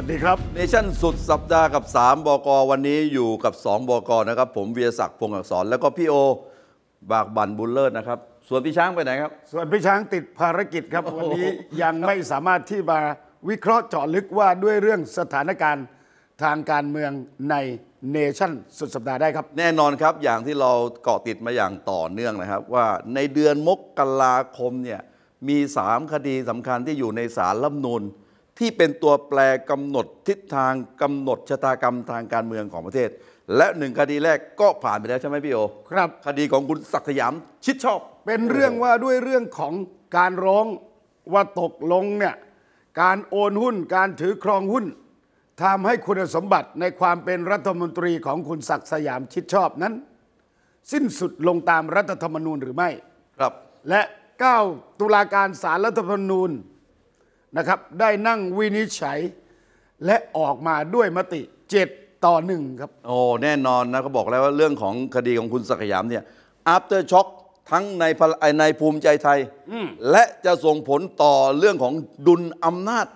ัสดีครับเนชั่นสุดสัปดาห์กับ 3 บก วันนี้อยู่กับ 2 บกนะครับ ผมเวียศักดิ์พงศ์อักษรแล้วก็พี่โอบากบันบุลเลอร์นะครับส่วนพี่ช้างไปไหนครับส่วนพี่ช้างติดภารกิจครับ วันนี้ยังไม่สามารถที่มาวิเคราะห์เจาะลึกว่าด้วยเรื่องสถานการณ์ทางการเมืองในเนชั่น สุดสัปดาห์ได้ครับ แน่นอนครับอย่างที่เราเกาะติดมาอย่างต่อเนื่องนะครับ ว่าในเดือนมกราคมเนี่ยมี 3 คดีสำคัญที่อยู่ในสารรัฐนูนที่เป็นตัวแปรกำหนดทิศทางกำหนดชะตากรรมทางการเมืองของประเทศ และหนึ่งคดีแรกก็ผ่านไปแล้วใช่ไหมพี่โอ ครับ คดีของคุณศักดิ์สยามชิดชอบเป็นเรื่องว่าด้วยเรื่องของการร้องว่าตกลงเนี่ยการโอนหุ้นการถือครองหุ้นทำให้คุณสมบัติในความเป็นรัฐมนตรีของคุณศักดิ์สยามชิดชอบนั้น สิ้นสุดลงตามรัฐธรรมนูญหรือไม่ครับ และ 9 ตุลาการสารรัฐธรรมนูญนะครับ ได้นั่งวินิจฉัย และออกมาด้วยมติ 7 ต่อหนึ่งครับโอ้แน่นอนนะเขาบอกแล้วว่าเรื่องของคดีของคุณสักยามเนี่ยอัปเตอร์ช็อก ทั้งในในภูมิใจไทย และจะส่งผลต่อเรื่องของดุลอำนาจ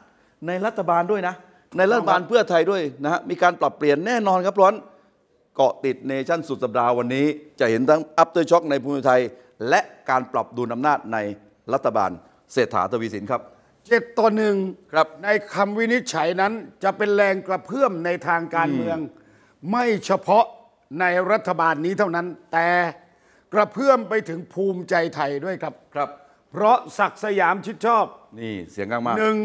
ในรัฐบาลด้วยนะ ในรัฐบาลเพื่อไทยด้วยนะฮะมีการปรับเปลี่ยนแน่นอนครับร้อนเกาะติดเนชั่นสุดสัปดาห์วันนี้ จะเห็นทั้งอัปเตอร์ช็อก ในภูมิใจไทย และการปรับดุลอำนาจในรัฐบาล เศรษฐาทวีสินครับเจ็ดต่อหนึ่งครับในคำวินิจฉัยนั้นจะเป็นแรงกระเพื่อมในทางการเมือง ไม่เฉพาะในรัฐบาลนี้เท่านั้น แต่กระเพื่อมไปถึงภูมิใจไทยด้วยครับครับ เพราะศักสยามชิดชอบนี่เสียงก้างมากหนึ่ง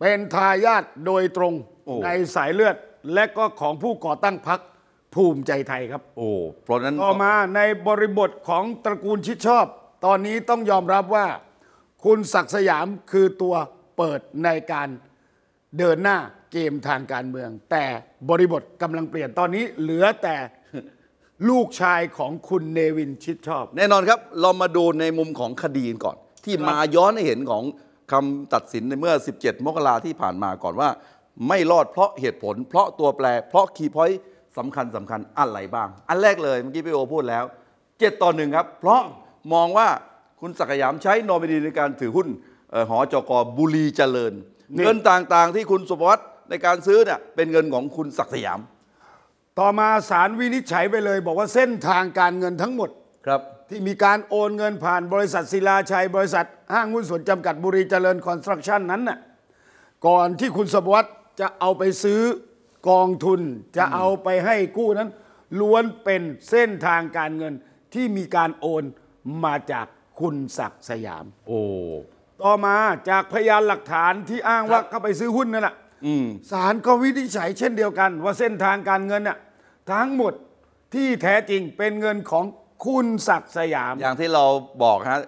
เป็นทายาทโดยตรงในสายเลือด และก็ของผู้ก่อตั้งพรรคภูมิใจไทยครับโอ้เพราะนั้น ต่อมาในบริบทของตระกูลชิดชอบตอนนี้ต้องยอมรับว่าคุณศักสยามคือตัวเปิดในการเดินหน้าเกมทางการเมือง แต่บริบทกำลังเปลี่ยนตอนนี้เหลือแต่ลูกชายของคุณเนวินชิดชอบ แน่นอนครับ เรามาดูในมุมของคดีก่อน ที่มาย้อนให้เห็นของคำตัดสินในเมื่อ 17 มกราที่ผ่านมาก่อนว่า ไม่รอดเพราะเหตุผล เพราะตัวแปรเพราะคีย์พอยต์สำคัญสำคัญอะไรบ้าง อันแรกเลยเมื่อกี้พี่โอพูดแล้ว7ต่อหนึ่งครับ เพราะมองว่าคุณสักยามใช้นอมินีในการถือหุ้นหอจกบุรีเจริญ เงินต่างๆที่คุณสุวัตในการซื้อเนี่ยเป็นเงินของคุณสักยาม ต่อมาสารวินิจฉัยไปเลยบอกว่าเส้นทางการเงินทั้งหมดครับที่มีการโอนเงินผ่านบริษัทศิลาชัยบริษัท ห้างหุ้นส่วนจำกัดบุรีเจริญคอนสตรักชั่นนั้นน่ะก่อนที่คุณสวัสด์จะเอาไปซื้อกองทุนจะเอาไปให้กู้นั้น ล้วนเป็นเส้นทางการเงินที่มีการโอนมาจากคุณศักดิ์สยาม โอ้ ต่อมาจากพยานหลักฐานที่อ้างว่าเข้าไปซื้อหุ้นนั่นแหละศาลก็วินิจฉัยเช่นเดียวกัน ว่าเส้นทางการเงินน่ะทั้งหมดที่แท้จริงเป็นเงินของคุณศักดิ์สยาม อย่างที่เราบอกฮะ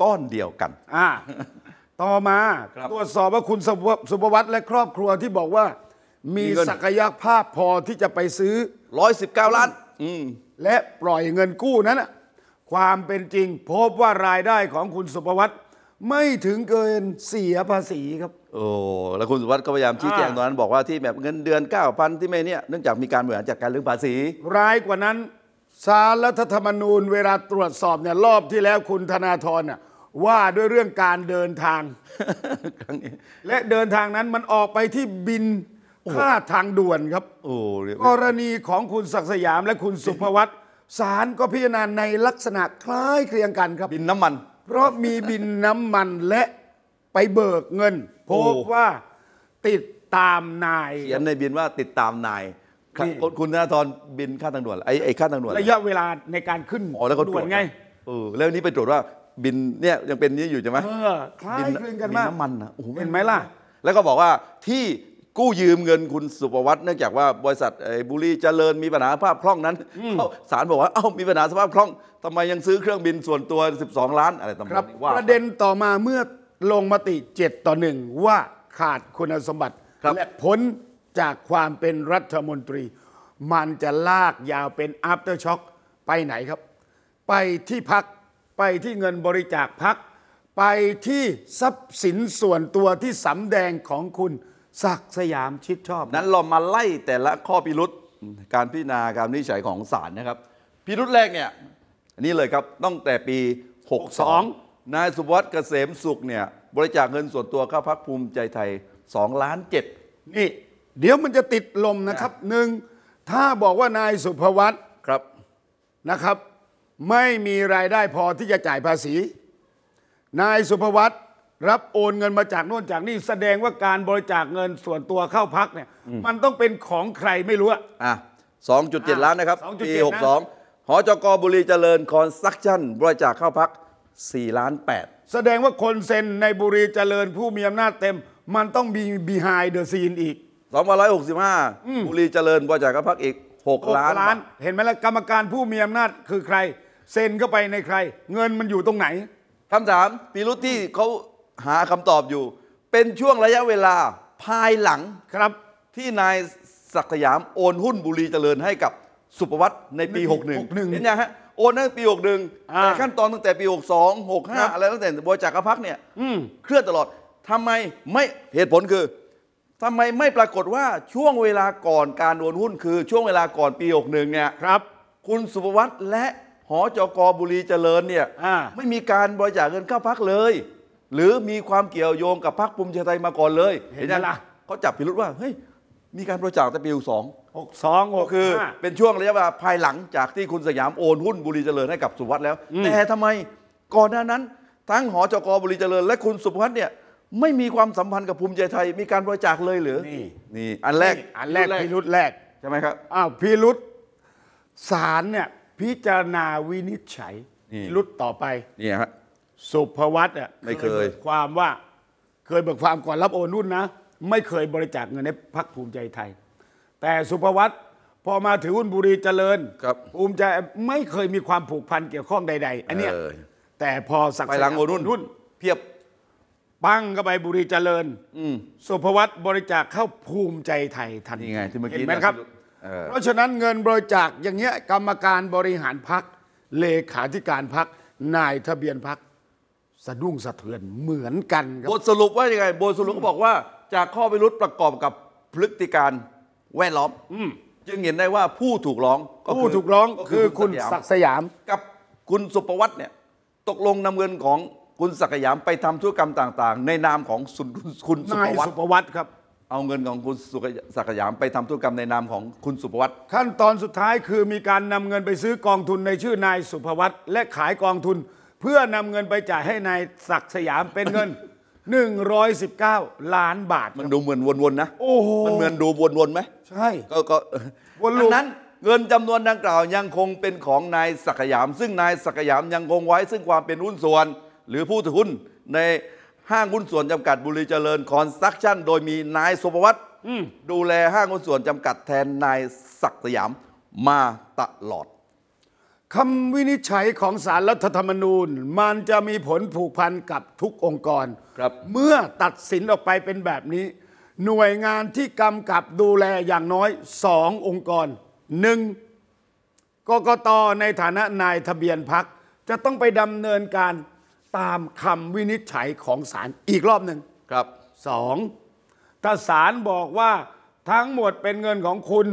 ก้อนเดียวกัน อ่าต่อมาตรวจสอบว่าคุณสุภวัตและครอบครัวที่บอกว่า มีศักยภาพพอที่จะไปซื้อ 119 ล้านและปล่อยเงินกู้นั้นความเป็นจริง พบว่ารายได้ของคุณสุประวัตไม่ถึงเกินเสียภาษีครับ โอ้ แล้วคุณสุวัตดก็พยายามชี้แจงตอนนั้นบอกว่า ที่แบบเงินเดือน 9,000 ที่ไม่เนี่ยเนื่องจากมีการเหมือนจากการเรื่องภาษีร้ายกว่านั้น สารรัฐธรรมนูญเวลาตรวจสอบเนี่ยรอบที่แล้วคุณธนาธรน่ะว่าด้วยเรื่องการเดินทาง และเดินทางนั้นมันออกไปที่บินค่าทางด่วนครับ โอ้กรณีของคุณศักดิ์สยามและคุณสุภวัตศาลก็พิจารณาในลักษณะคล้ายเคลียงกันครับ บินน้ำมัน เพราะมีบินน้ำมันและไปเบิกเงินพบว่า ติดตามนายเขียนในบินว่าติดตามนายคุณธนาธรบินค่าทางด่วนไอ้ไอ้ค่าทางด่วนระยะเวลาในการขึ้นอ๋อแล้วก็ตรวจไงเออแล้วนี้ไปตรวจว่าบินเนี่ยยังเป็นนี้อยู่ใช่ไหมเออคล้ายคลึงกันมากบินน้ำมันนะเห็นไหมล่ะ แล้วก็บอกว่าที่กู้ยืมเงินคุณสุประวัตเนื่องจากว่า บริษัทบุรีเจริญมีปัญหาภาพคล่องนั้นศาลบอกว่า เอ้า มีปัญหาสภาพคล่องทำไมยังซื้อเครื่องบินส่วนตัว 12 ล้านอะไรต่างๆว่าประเด็นต่อมาเมื่อลงมติ 7 ต่อหนึ่ง ว่าขาดคุณสมบัติ และพ้นจากความเป็นรัฐมนตรี มันจะลากยาวเป็นอัปเตอร์ช็อไปไหนครับ ไปที่พักไปที่เงินบริจาคพักไปที่ทรัพย์สินส่วนตัวที่สำแดงของคุณศักสยามชิดชอบนั้นเรามาไล่แต่ละข้อพิรุษการพิจารณาการนิจฉัยของศาลนะครับ พิรุษแรกเนี่ยนี่เลยครับตั้งแต่ปี 62 นายสุวัสด์เกษมสุขเนี่ยบริจาคเงินส่วนตัวเข้าพักภูมิใจไทย2ล้านเจ็ดนี่ เดี๋ยวมันจะติดลมนะครับหนึ่ง ถ้าบอกว่านายสุภวัตครับนะครับ ไม่มีรายได้พอที่จะจ่ายภาษี นายสุภวัตรับโอนเงินมาจากโน่นจากนี่แสดงว่าการบริจาคเงินส่วนตัวเข้าพักเนี่ยมันต้องเป็นของใครไม่รู้อะสองจุดเจ็ดล้านนะครับปีหกสองหอจกบุรีเจริญคอนสตรักชั่นบริจาคเข้าพักสี่ล้านแปดแสดงว่าคนเซ็นในบุรีเจริญผู้มีอำนาจเต็มมันต้องมีบีไฮเดอะซีนอีกสอองพันหร้ยกสิบห้าบุรีเจริญบริจาคเข้าพักอีกหล้านล้าน เห็นไหมล่ะกรรมการผู้มีอำนาจคือใคร เซ็นเข้าไปในใคร เงินมันอยู่ตรงไหนคำถามปีรุษที่เขาหาคำตอบอยู่เป็นช่วงระยะเวลาภายหลังครับ ที่นายศักสยามโอนหุ้นบุรีเจริญให้กับสุประวัตในปี 61่งเห็นยังฮะ โอนตั้งปี 61่แต่ขั้นตอนตั้งแต่ปี 62 65อะไรตั้งแต่บริจาคพักเนี่ย อืเคลื่อนตลอดทำไมไม่เหตุผลคือทำไมไม่ปรากฏว่าช่วงเวลาก่อนการโอนหุ้นคือช่วงเวลาก่อนปี 61 เนี่ยครับคุณสุประวัตและหอจกบุรีเจริญเนี่ยไม่มีการบริจาคเงินเข้าพักเลยหรือมีความเกี่ยวโยงกับพรรคภูมิใจไทยมาก่อนเลย เห็นไหมล่ะเขาจับพิรุษว่าเฮ้ยมีการประจาคแต่ปีสองหกสองก็คือ เป็นช่วงระยะเวลาภายหลังจากที่คุณสยามโอนหุ้นบุรีเจริญให้กับสุวัสด์แล้ว แต่ทำไม ก่อนหน้านั้นทั้งหอจกบุรีเจริญ และคุณสุวัสด์เนี่ย ไม่มีความสัมพันธ์กับภูมิใจไทย มีการประจา์เลยหรือนี่นี่อันแรกอันแรกพิรุษแรกใช่ไหมครับอ้าวพิรุษศาลเนี่ยพิจารณาวินิจฉัยพิรุษต่อไปนี่ฮะสุภวัตอ่ะไม่เคยความว่า เคยเบิกความก่อนรับโอนรุ่นนะ ไม่เคยบริจาคเงินในพักภูมิใจไทย แต่สุภวัตพอมาถือหุ้นบุรีเจริญครับภูมิใจไม่เคยมีความผูกพันเกี่ยวข้องใด ๆ อันเนี้ยเแต่พอสักไปหลังโอนุ่นุ่นเพียบปังก็ไปบุรีเจริญสุภวัตบริจาคเข้าภูมิใจไทยทันนี่ไงที่เมื่อกี้ห็นไหมะครับเเพราะฉะนั้นเงินบริจาคอย่างเงี้ย กรรมการบริหารพักเลขาธิการพักนายทะเบียนพักสะดุ้งสะเทือนเหมือนกันครับบทสรุปว่ายังไงบทสรุปก็บอกว่า จากข้อพิรุษประกอบกับพฤติการแวดล้อมจึงเห็นได้ว่าผู้ถูกร้อง ผู้ถูกร้องคือคุณศักสยามกับคุณสุประวัติเนี่ยตกลงนำเงินของคุณศักสยามไปทำธุรกรรมต่างๆ ในนามของคุณสุประวัติสุประวัติครับ เอาเงินของคุณศักสยามไปทำธุรกรรมในนามของคุณสุประวัติขั้นตอนสุดท้ายคือมีการนำเงินไปซื้อกองทุน ในชื่อนายสุประวัติและขายกองทุนเพื่อนำเงินไปจ่ายให้นายศักดิ์สยามเป็นเงิน 119 ล้านบาท มันดูเหมือนวน ๆ นะโอ้โหมันเหมือนดูวนๆไหมใช่ก็ก็วนนั้น เงินจำนวนดังกล่าวยังคงเป็นของนายศักดิ์สยาม ซึ่งนายศักดิ์สยามยังคงไว้ ซึ่งความเป็นหุ้นส่วนหรือผู้ถือหุ้นในห้างหุ้นส่วนจำกัดบุรีเจริญคอนสตรักชั่นโดยมีนายสุภวัตดูแลห้างหุ้นส่วนจำกัดแทนนายศักดิ์สยามมาตลอดคำวินิจฉัยของสารรัฐธรรมนูญ มันจะมีผลผูกพันกับทุกองค์กร ครับเมื่อตัดสินออกไปเป็นแบบนี้ หน่วยงานที่กำกับดูแลอย่างน้อยสององค์กรหนึ่งกกตในฐานะนายทะเบียนพักจะต้องไปดำเนินการตามคำวินิจฉัยของศาลอีกรอบหนึ่งครับสองถ้าศาลบอกว่าทั้งหมดเป็นเงินของคุณ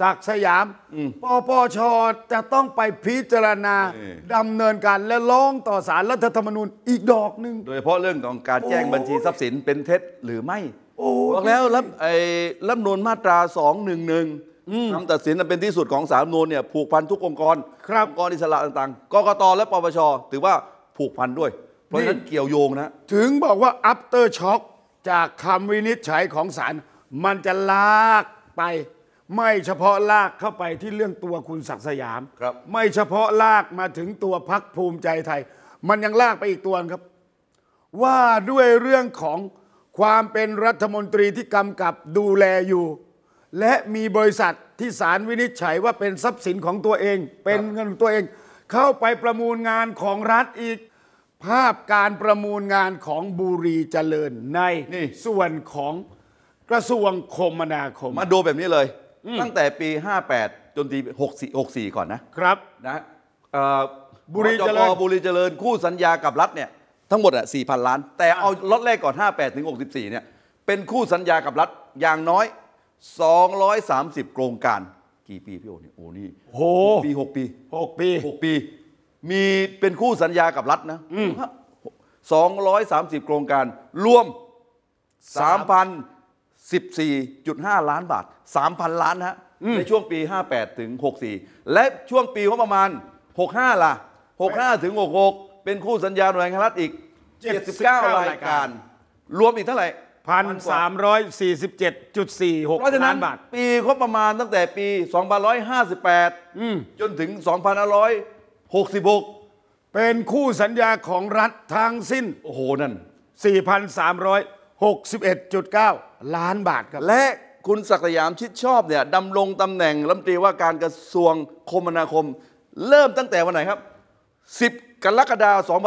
ศักสยาม ปปชจะต้องไปพิจารณาดำเนินการและร้องต่อสารรัฐธรรมนูญอีกดอกหนึ่งโดยเฉพาะเรื่องของการแจ้งบัญชีทรัพย์สินเป็นเท็จหรือไม่บอกแล้วรับไอ้รับนูนมาตรา211คำตัดสินเป็นที่สุดของสารนูนเนี่ยผูกพันทุกองค์กรองค์กรอิสระต่าง ๆกกตและปปชถือว่าผูกพันด้วย เพราะฉะนั้นเกี่ยวโยงนะ ถึงบอกว่าอัปเตอร์ช็อก จากคำวินิจฉัยของศาลมันจะลากไปไม่เฉพาะลากเข้าไปที่เรื่องตัวคุณศักดิ์สยามครับ ไม่เฉพาะลากมาถึงตัวพักภูมิใจไทย มันยังลากไปอีกตัวครับ ว่าด้วยเรื่องของความเป็นรัฐมนตรีที่กำกับดูแลอยู่ และมีบริษัทที่ศาลวินิจฉัยว่าเป็นทรัพย์สินของตัวเองเป็นเงินของตัวเอง เข้าไปประมูลงานของรัฐอีก ภาพการประมูลงานของบุรีเจริญในส่วนของกระทรวงคมนาคมมาดูแบบนี้เลยตั้งแต่ปี 58จนปี64 64 ก่อนนะครับนะบุรีเจริญบุรีเจริญคู่สัญญากับรัฐเนี่ยทั้งหมดอ่ะ4,000 ล้าน แต่เอาล็อตแรกก่อน 58ถึง64เนี่ยเป็นคู่สัญญากับรัฐอย่างน้อย230โครงการ กี่ปีพี่โอเนี่ยโอ้นี่โหปีหกปีหกปีหกปีมีเป็นคู่สัญญากับรัฐนะสองร้อยสามสิบโครงการรวมสามพัน14.5 ล้านบาท 3,000 ล้านฮะ ในช่วงปี 58 ถึง 64 และช่วงปีงบประมาณ 65 ล่ะ 65 ถึง 66 เป็นคู่สัญญาหน่วยงานรัฐอีก 79รายการ รวมอีกเท่าไหร่พันสามร้อยสี่สิบเจ็ดจุดสี่หกล้านบาท ปีรบประมาณตั้งแต่ปีสองพันร้อยห้าสิบแปดจนถึงสองพันร้อยหกสิบหกเป็นคู่สัญญาของรัฐทางสิ้น โอ้โห นั่นสี่พันสามร้อย61.9 ล้านบาทครับและคุณศักดิ์สยามชิดชอบเนี่ยดำรงตำแหน่งรัฐมนตรีว่าการกระทรวงคมนาคม เริ่มตั้งแต่วันไหนครับ 10 กรกฎาคม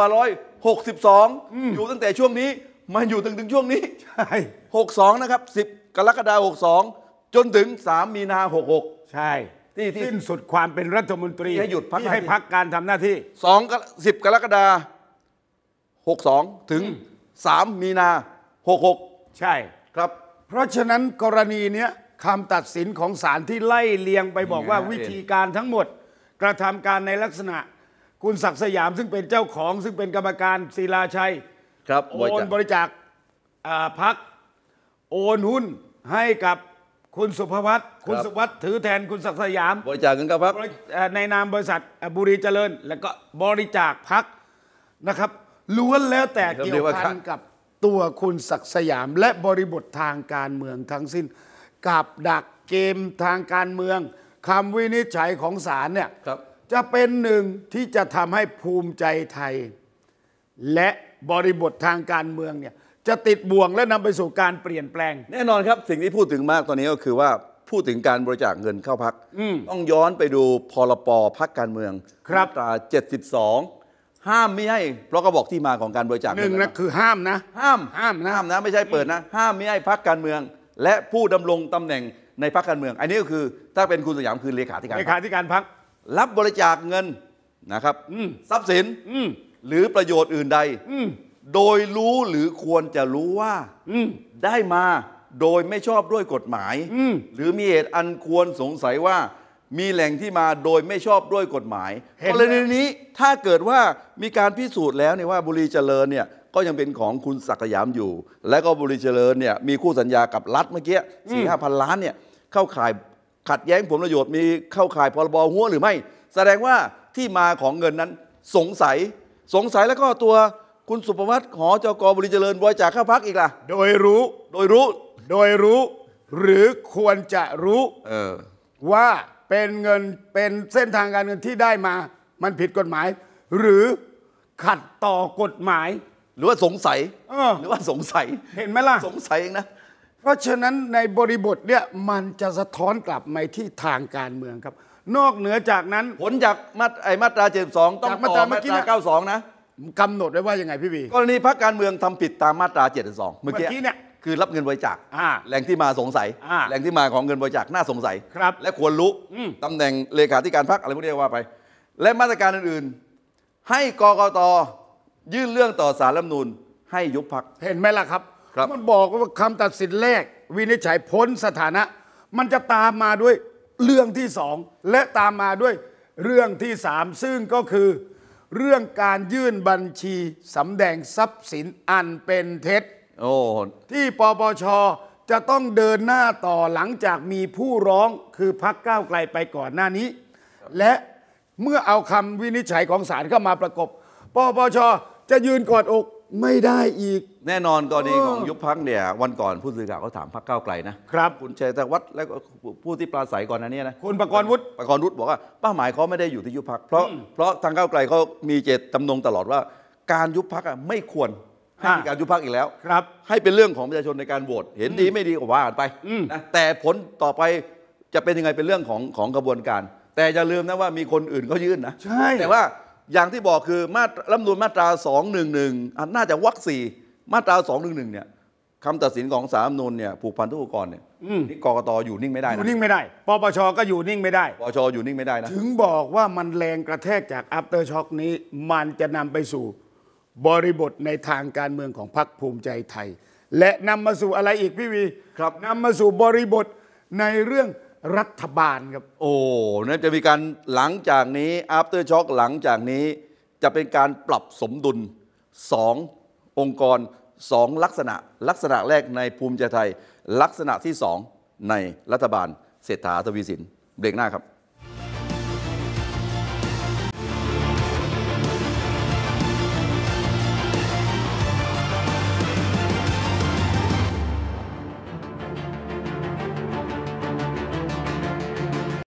2562 อยู่ตั้งแต่ช่วงนี้มาอยู่ถึงถึงช่วงนี้ ใช่ 62 นะครับ 10 กรกฎาคม62 จนถึง 3 มีนา 66 ใช่ ที่ที่สิ้นสุดความเป็นรัฐมนตรีให้หยุดพักให้พักการทำหน้าที่2 10 กรกฎาคม62 ถึง3 มีนา66 ใช่ครับ เพราะฉะนั้นกรณีเนี้ยคำตัดสินของศาลที่ไล่เลียงไปบอกว่าวิธีการทั้งหมดกระทำการในลักษณะคุณศักดิ์สยามซึ่งเป็นเจ้าของซึ่งเป็นกรรมการศิลาชัย ครับโอนบริจาคพักโอนหุ้นให้กับคุณสุภวัตคุณสุวัตถือแทนคุณศักดิ์สยามบริจาคเงินกับพักในนามบริษัทบุรีเจริญ แล้วก็บริจาคพักนะครับล้วนแล้วแต่เกี่ยวพันกับตัวคุณศักสยามและบริบททางการเมืองทั้งสิ้น กับดักเกมทางการเมืองคำวินิจฉัยของศาลเนี่ยจะเป็นหนึ่งที่จะทำให้ภูมิใจไทย และบริบททางการเมืองเนี่ย จะติดบ่วงและนำไปสู่การเปลี่ยนแปลง แน่นอนครับสิ่งที่พูดถึงมากตอนนี้ก็คือว่าพูดถึงการบริจาคเงินเข้าพักต้องย้อนไปดูพรปพักการเมือง ครับตรา72ห้ามไม่ให้เพราะก็บอกที่มาของการบริจาคหนึ่งนะคือห้ามนะ ห้ามห้ามนะ ห้ามนะ ไม่ใช่เปิดนะ ห้ามไม่ให้พักการเมือง และผู้ดำรงตำแหน่งในพักการเมือง อันนี้ก็คือถ้าเป็นคุณสยามคือเลขาธิการเลขาธิการพักรับบริจาคเงินนะครับทรัพย์สินหรือประโยชน์อื่นใดโดยรู้หรือควรจะรู้ว่าได้มาโดยไม่ชอบด้วยกฎหมายหรือมีเหตุอันควรสงสัยว่ามีแหล่งที่มาโดยไม่ชอบด้วยกฎหมายกรณีนี้ถ้าเกิดว่ามีการพิสูจน์แล้วเนี่ยว่าบุรีเจริญเนี่ยก็ยังเป็นของคุณศักยามอยู่ และก็บุรีเจริญเนี่ยมีคู่สัญญากับรัฐเมื่อกี้สี่ห้าพันล้านเนี่ย เข้าข่ายขัดแย้งผลประโยชน์มีเข้าข่ายพรบหัวหรือไม่ แสดงว่าที่มาของเงินนั้นสงสัยสงสัยแล้วก็ตัวคุณสุประวัติหอจกบุรีเจริญบริจาคข้าพักอีกล่ะโดยรู้โดยรู้ โดยรู้ หรือควรจะรู้ว่าเป็นเงินเป็นเส้นทางการเงินที่ได้มามันผิดกฎหมาย หรือขัดต่อกฎหมาย หรือว่าสงสัยหรือว่าสงสัยเห็นไหมล่ะสงสัยเองนะเพราะฉะนั้นในบริบทเนี่ยมันจะสะท้อนกลับมาที่ทางการเมืองครับนอกเหนือจากนั้นผลจากมาไอ้มาตราเจ็ดสองต้องต่อมาตราเก้าสองนะกำหนดไว้ว่ายังไงพี่บีกรณีพรรคการเมืองทำผิดตามมาตราเจ็ดสองเมื่อกี้เนี่ยคือรับเงินบริจาคแหล่งที่มาสงสัยแหล่งที่มาของเงินบริจาคน่าสงสัยครับ และควรรู้ตำตำแหน่งเลขาธิการพรรคอะไรพวกนี้ว่าไป และมาตรการอื่นๆ ให้กกตยื่นเรื่องต่อสารรัฐมนูลให้ยุบพักเห็นไหมล่ะครับครับมันบอกว่าคำตัดสินแรกวินิจฉัยพ้นสถานะ มันจะตามมาด้วยเรื่องที่สอง และตามมาด้วยเรื่องที่สามซึ่งก็คือเรื่องการยื่นบัญชีสำแดงทรัพย์สินอันเป็นเท็จโอ้ ที่ปปชจะต้องเดินหน้าต่อหลังจากมีผู้ร้องคือพักก้าวไกลไปก่อนหน้านี้ และเมื่อเอาคำวินิจฉัยของศาลเข้ามาประกบปปชจะยืนกอดอกไม่ได้อีก แน่นอนกรณีของยุบพักเนี่ยวันก่อนผู้สื่อข่าวเขาถามพักก้าวไกลนะครับคุณชัยธวัฒน์และผู้ที่ปราศัยก่อนนั้นเนี่ยนะคุณประกรณ์วุฒิประกรณ์วุฒิบอกว่าเป้าหมายเขาไม่ได้อยู่ที่ยุบพักเพราะเพราะทางก้าวไกลเขามีเจตจำนงตลอดว่า การยุบพักไม่ควรให้มีการยุบพักอีกแล้ว ครับ ให้เป็นเรื่องของประชาชนในการโหวต เห็นดีไม่ดีก็ว่ากันไปนะแต่ผลต่อไปจะเป็นยังไงเป็นเรื่องของของกระบวนการ แต่อย่าลืมนะว่ามีคนอื่นเขายื่นนะ ใช่ แต่ว่าอย่างที่บอกคือมาตราัฐมนูนมาตรา 211น่าจะวรรคสี่มาตรา211เนี่ยคำตัดสินของสารมนูนเนี่ย ผูกพันทุกองค์กรเนี่ยี่กรกตอยู่นิ่งไม่ได้อยู่นิ่งไม่ได้ ปปชก็อยู่นิ่งไม่ได้ ปปชอยู่นิ่งไม่ได้นะ ถึงบอกว่ามันแรงกระแทกจากอัปเตอร์ช็อกนี้ มันจะนำไปสู่บริบทในทางการเมืองของพรรคภูมิใจไทย และนำมาสู่อะไรอีกพี่วี ครับนำมาสู่บริบทในเรื่องรัฐบาลครับ โอ้นั่นจะมีการหลังจากนี้อัปเตอร์ช็อหลังจากนี้ จะเป็นการปรับสมดุล 2 องค์กร 2 ลักษณะ ลักษณะแรกในภูมิใจไทยลักษณะที่2ในรัฐบาลเศรษฐาทวีสิน เบรกหน้าครับ